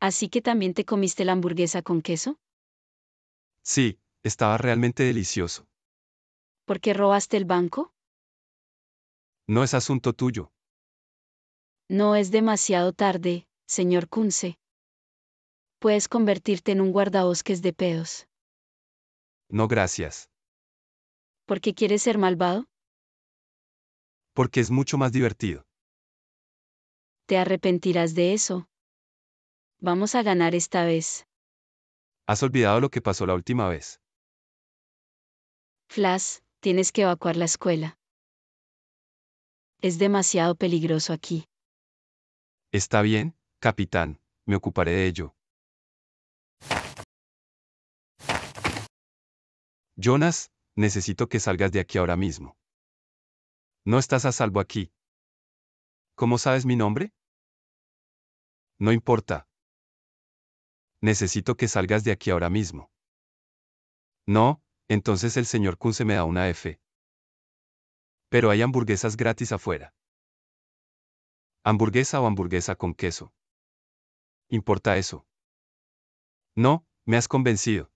¿Así que también te comiste la hamburguesa con queso? Sí, estaba realmente delicioso. ¿Por qué robaste el banco? No es asunto tuyo. No es demasiado tarde, señor Kunze. Puedes convertirte en un guardabosques de pedos. No gracias. ¿Por qué quieres ser malvado? Porque es mucho más divertido. Te arrepentirás de eso, Vamos a ganar esta vez. Has olvidado lo que pasó la última vez. Flash, tienes que evacuar la escuela. Es demasiado peligroso aquí. Está bien, capitán, me ocuparé de ello. Jonas, necesito que salgas de aquí ahora mismo. No estás a salvo aquí. ¿Cómo sabes mi nombre? No importa, necesito que salgas de aquí ahora mismo. No, entonces el señor Kun me da una F. Pero hay hamburguesas gratis afuera. ¿Hamburguesa o hamburguesa con queso? ¿Importa eso? No, me has convencido.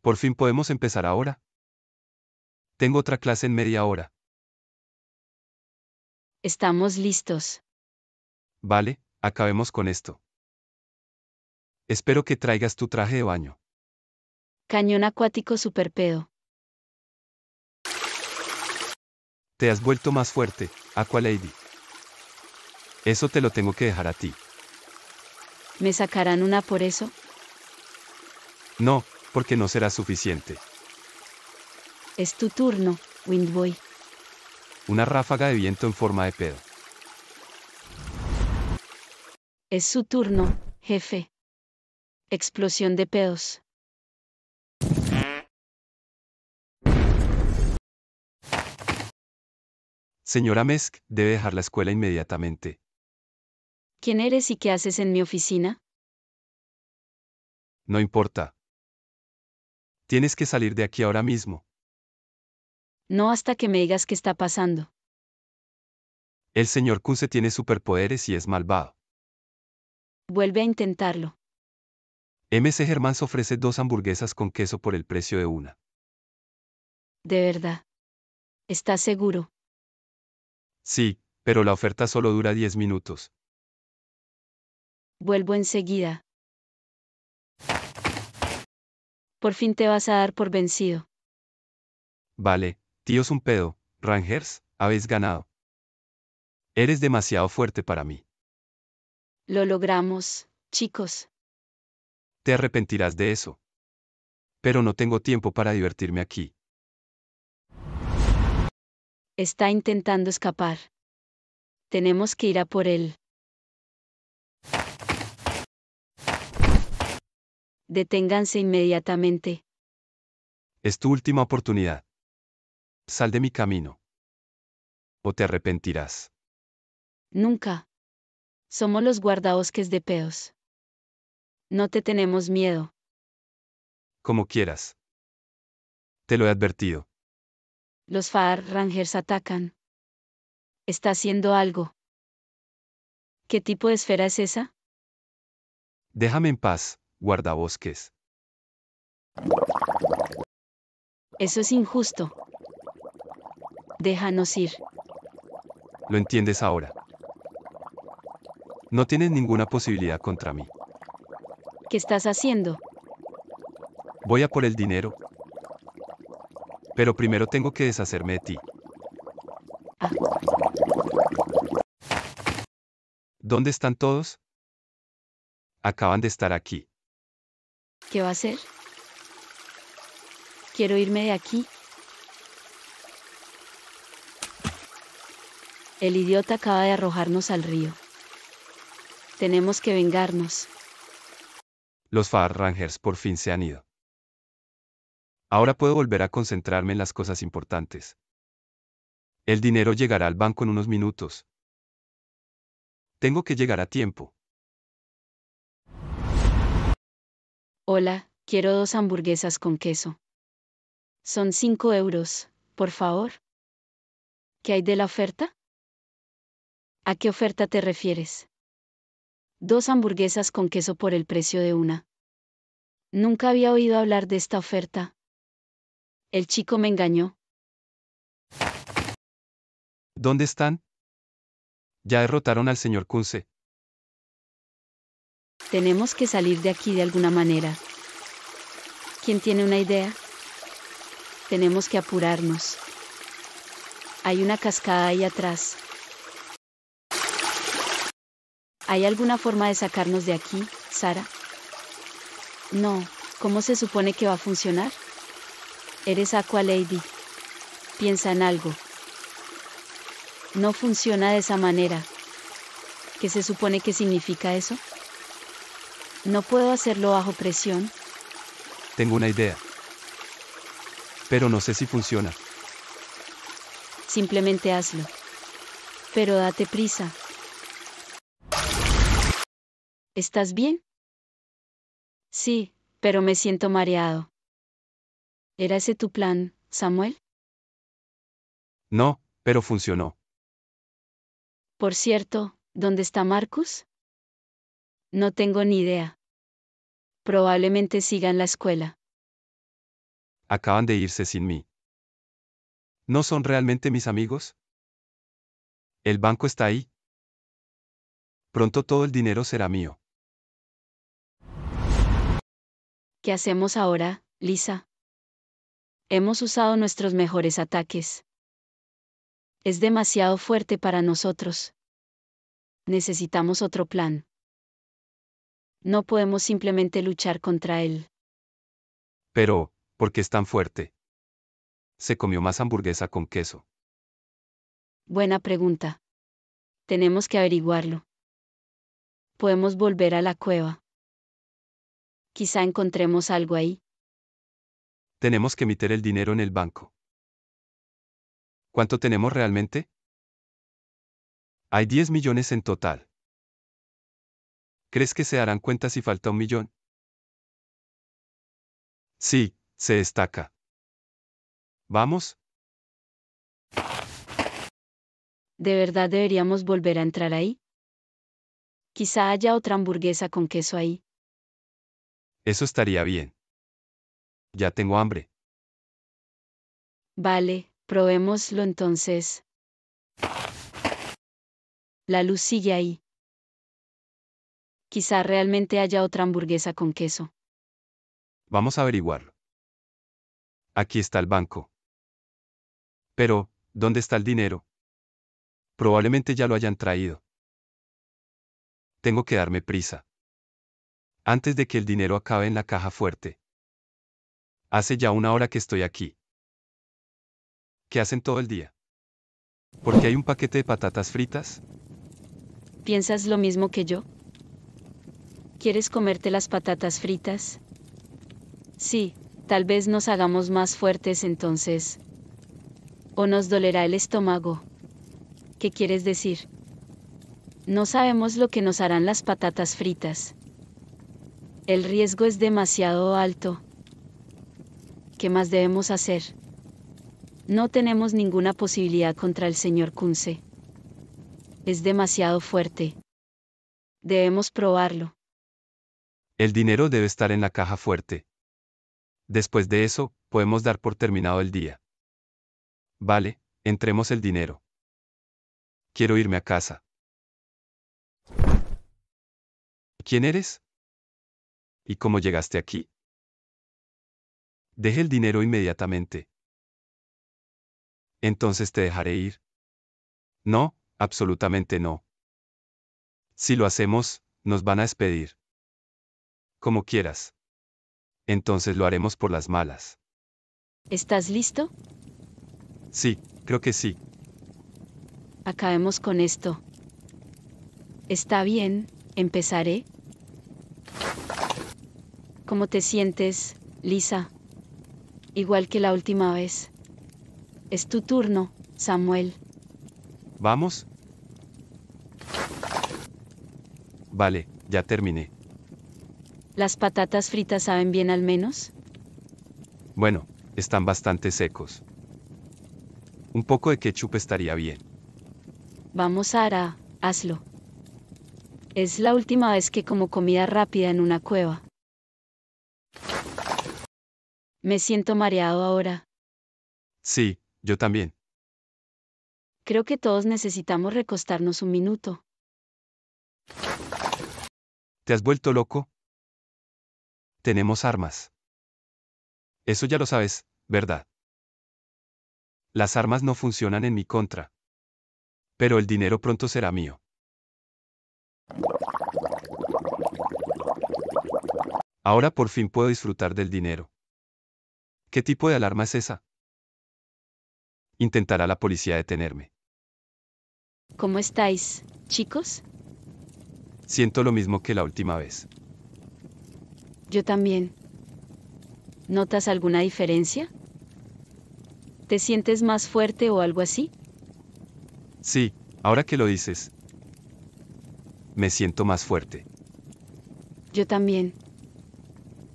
¿Por fin podemos empezar ahora? Tengo otra clase en media hora. Estamos listos. Vale, Acabemos con esto. Espero que traigas tu traje de baño. Cañón acuático superpedo. Te has vuelto más fuerte, Aqua Lady. Eso te lo tengo que dejar a ti. ¿Me sacarán una por eso? No, porque no será suficiente. Es tu turno, Windboy. Una ráfaga de viento en forma de pedo. Es su turno, jefe. Explosión de pedos. Señora Mesk, debe dejar la escuela inmediatamente. ¿Quién eres y qué haces en mi oficina? No importa. Tienes que salir de aquí ahora mismo. No hasta que me digas qué está pasando. El señor Kuse tiene superpoderes y es malvado. Vuelve a intentarlo. MC se ofrece dos hamburguesas con queso por el precio de una. De verdad. ¿Estás seguro? Sí, pero la oferta solo dura 10 minutos. Vuelvo enseguida. Por fin te vas a dar por vencido. Vale, es un pedo, Rangers, habéis ganado. Eres demasiado fuerte para mí. Lo logramos, chicos. Te arrepentirás de eso. Pero no tengo tiempo para divertirme aquí. Está intentando escapar. Tenemos que ir a por él. Deténganse inmediatamente. Es tu última oportunidad. Sal de mi camino. O te arrepentirás. Nunca. Somos los guardabosques de peos. No te tenemos miedo. Como quieras. Te lo he advertido. Los Far Rangers atacan. Está haciendo algo. ¿Qué tipo de esfera es esa? Déjame en paz, guardabosques. Eso es injusto. Déjanos ir. Lo entiendes ahora. No tienes ninguna posibilidad contra mí. ¿Qué estás haciendo? Voy a por el dinero. Pero primero tengo que deshacerme de ti. Ah. ¿Dónde están todos? Acaban de estar aquí. ¿Qué va a hacer? Quiero irme de aquí. El idiota acaba de arrojarnos al río. Tenemos que vengarnos. Los Far Rangers por fin se han ido. Ahora puedo volver a concentrarme en las cosas importantes. El dinero llegará al banco en unos minutos. Tengo que llegar a tiempo. Hola, quiero dos hamburguesas con queso. Son cinco euros, por favor. ¿Qué hay de la oferta? ¿A qué oferta te refieres? Dos hamburguesas con queso por el precio de una. Nunca había oído hablar de esta oferta. El chico me engañó. ¿Dónde están? Ya derrotaron al señor Kunze. Tenemos que salir de aquí de alguna manera. ¿Quién tiene una idea? Tenemos que apurarnos. Hay una cascada ahí atrás. ¿Hay alguna forma de sacarnos de aquí, Sara? No, ¿cómo se supone que va a funcionar? Eres Aqua Lady. Piensa en algo. No funciona de esa manera. ¿Qué se supone que significa eso? No puedo hacerlo bajo presión. Tengo una idea. Pero no sé si funciona. Simplemente hazlo. Pero date prisa. ¿Estás bien? Sí, pero me siento mareado. ¿Era ese tu plan, Samuel? No, pero funcionó. Por cierto, ¿dónde está Marcus? No tengo ni idea. Probablemente siga en la escuela. Acaban de irse sin mí. ¿No son realmente mis amigos? El banco está ahí. Pronto todo el dinero será mío. ¿Qué hacemos ahora, Lisa? Hemos usado nuestros mejores ataques. Es demasiado fuerte para nosotros. Necesitamos otro plan. No podemos simplemente luchar contra él. Pero, ¿por qué es tan fuerte? Se comió más hamburguesa con queso. Buena pregunta. Tenemos que averiguarlo. Podemos volver a la cueva. Quizá encontremos algo ahí. Tenemos que meter el dinero en el banco. ¿Cuánto tenemos realmente? Hay 10 millones en total. ¿Crees que se harán cuenta si falta un millón? Sí, se destaca. ¿Vamos? ¿De verdad deberíamos volver a entrar ahí? Quizá haya otra hamburguesa con queso ahí. Eso estaría bien. Ya tengo hambre. Vale, probémoslo entonces. La luz sigue ahí. Quizá realmente haya otra hamburguesa con queso. Vamos a averiguarlo. Aquí está el banco. Pero, ¿dónde está el dinero? Probablemente ya lo hayan traído. Tengo que darme prisa antes de que el dinero acabe en la caja fuerte. Hace ya una hora que estoy aquí. ¿Qué hacen todo el día? ¿Por qué hay un paquete de patatas fritas? ¿Piensas lo mismo que yo? ¿Quieres comerte las patatas fritas? Sí, tal vez nos hagamos más fuertes entonces. O nos dolerá el estómago. ¿Qué quieres decir? No sabemos lo que nos harán las patatas fritas. El riesgo es demasiado alto. ¿Qué más debemos hacer? No tenemos ninguna posibilidad contra el señor Kunze. Es demasiado fuerte. Debemos probarlo. El dinero debe estar en la caja fuerte. Después de eso, podemos dar por terminado el día. Vale, entremos el dinero. Quiero irme a casa. ¿Quién eres? ¿Y cómo llegaste aquí? Deje el dinero inmediatamente. Entonces te dejaré ir. No, absolutamente no. Si lo hacemos, nos van a despedir. Como quieras. Entonces lo haremos por las malas. ¿Estás listo? Sí, creo que sí. Acabemos con esto. Está bien, empezaré, ¿Cómo te sientes, Lisa? Igual que la última vez. Es tu turno, Samuel. ¿Vamos? Vale, ya terminé. ¿Las patatas fritas saben bien al menos? Bueno, están bastante secos. Un poco de ketchup estaría bien. Vamos, Ara. hazlo. Es la última vez que como comida rápida en una cueva. Me siento mareado ahora. Sí, yo también. Creo que todos necesitamos recostarnos un minuto. ¿Te has vuelto loco? Tenemos armas. Eso ya lo sabes, ¿verdad? Las armas no funcionan en mi contra. Pero el dinero pronto será mío. Ahora por fin puedo disfrutar del dinero. ¿Qué tipo de alarma es esa? Intentará la policía detenerme. ¿Cómo estáis, chicos? Siento lo mismo que la última vez. Yo también. ¿Notas alguna diferencia? ¿Te sientes más fuerte o algo así? Sí, ahora que lo dices, me siento más fuerte. Yo también.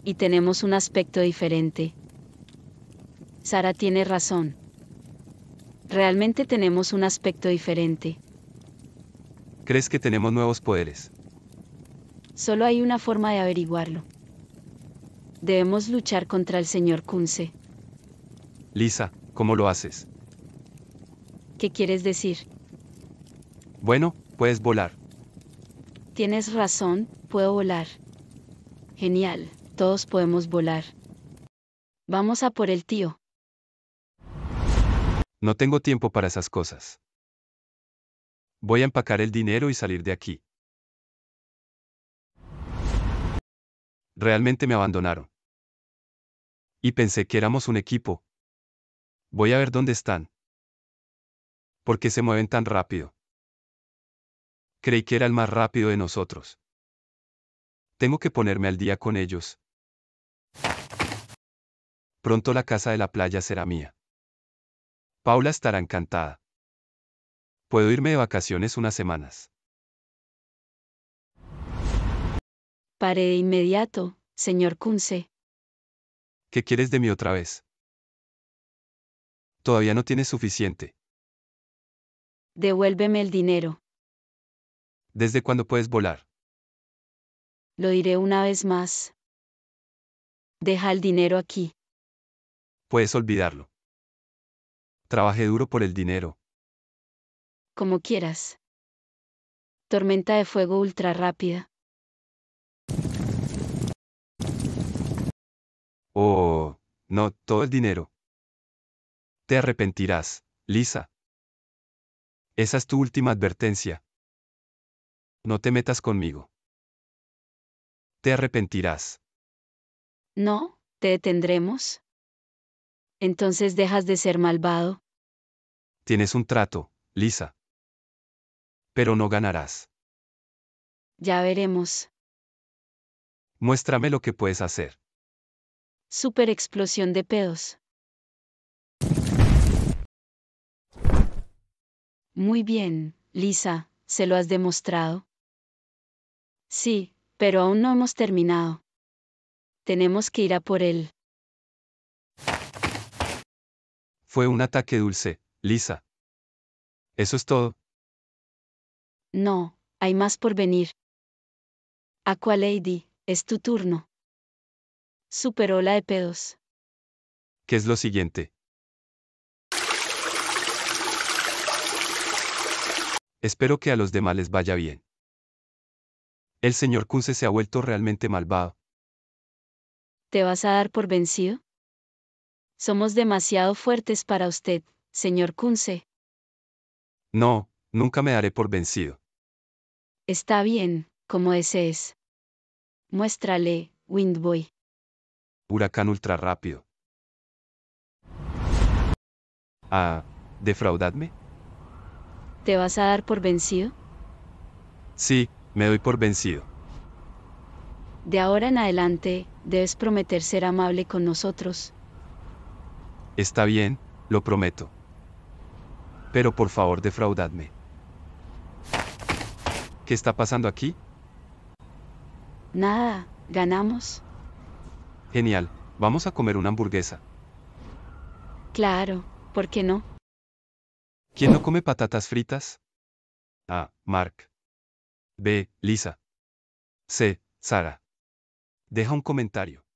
Y tenemos un aspecto diferente. Sara tiene razón. Realmente tenemos un aspecto diferente. ¿Crees que tenemos nuevos poderes? Solo hay una forma de averiguarlo. Debemos luchar contra el señor Kunze. Lisa, ¿cómo lo haces? ¿Qué quieres decir? Bueno, puedes volar. Tienes razón, puedo volar. Genial, todos podemos volar. Vamos a por el tío. No tengo tiempo para esas cosas. Voy a empacar el dinero y salir de aquí. Realmente me abandonaron. Y pensé que éramos un equipo. Voy a ver dónde están. ¿Por qué se mueven tan rápido? Creí que era el más rápido de nosotros. Tengo que ponerme al día con ellos. Pronto la casa de la playa será mía. Paula estará encantada. Puedo irme de vacaciones unas semanas. Pare de inmediato, señor Kunze. ¿Qué quieres de mí otra vez? Todavía no tienes suficiente. Devuélveme el dinero. ¿Desde cuándo puedes volar? Lo diré una vez más. Deja el dinero aquí. Puedes olvidarlo. Trabajé duro por el dinero. Como quieras. Tormenta de fuego ultra rápida. Oh, no, todo el dinero. Te arrepentirás, Lisa. Esa es tu última advertencia. No te metas conmigo. Te arrepentirás. No, te detendremos entonces dejas de ser malvado. Tienes un trato, Lisa. Pero no ganarás. Ya veremos. Muéstrame lo que puedes hacer. Super explosión de pedos. Muy bien, Lisa, ¿se lo has demostrado? Sí, pero aún no hemos terminado. Tenemos que ir a por él. Fue un ataque dulce, Lisa. ¿Eso es todo? No, hay más por venir. Aqua Lady, es tu turno. Superó la EP2. ¿Qué es lo siguiente? Espero que a los demás les vaya bien. El señor Kunze se ha vuelto realmente malvado. ¿Te vas a dar por vencido? Somos demasiado fuertes para usted, señor Kunze. No, nunca me daré por vencido. Está bien, como ese es. Muéstrale, Windboy. Huracán ultra rápido. Ah, ¿defraudadme? ¿Te vas a dar por vencido? Sí, me doy por vencido. De ahora en adelante, debes prometer ser amable con nosotros. Está bien, lo prometo. Pero por favor defraudadme. ¿Qué está pasando aquí? Nada, ganamos. Genial, vamos a comer una hamburguesa. Claro, ¿por qué no? ¿Quién no come patatas fritas? A. Mark. B. Lisa. C. Sara. Deja un comentario.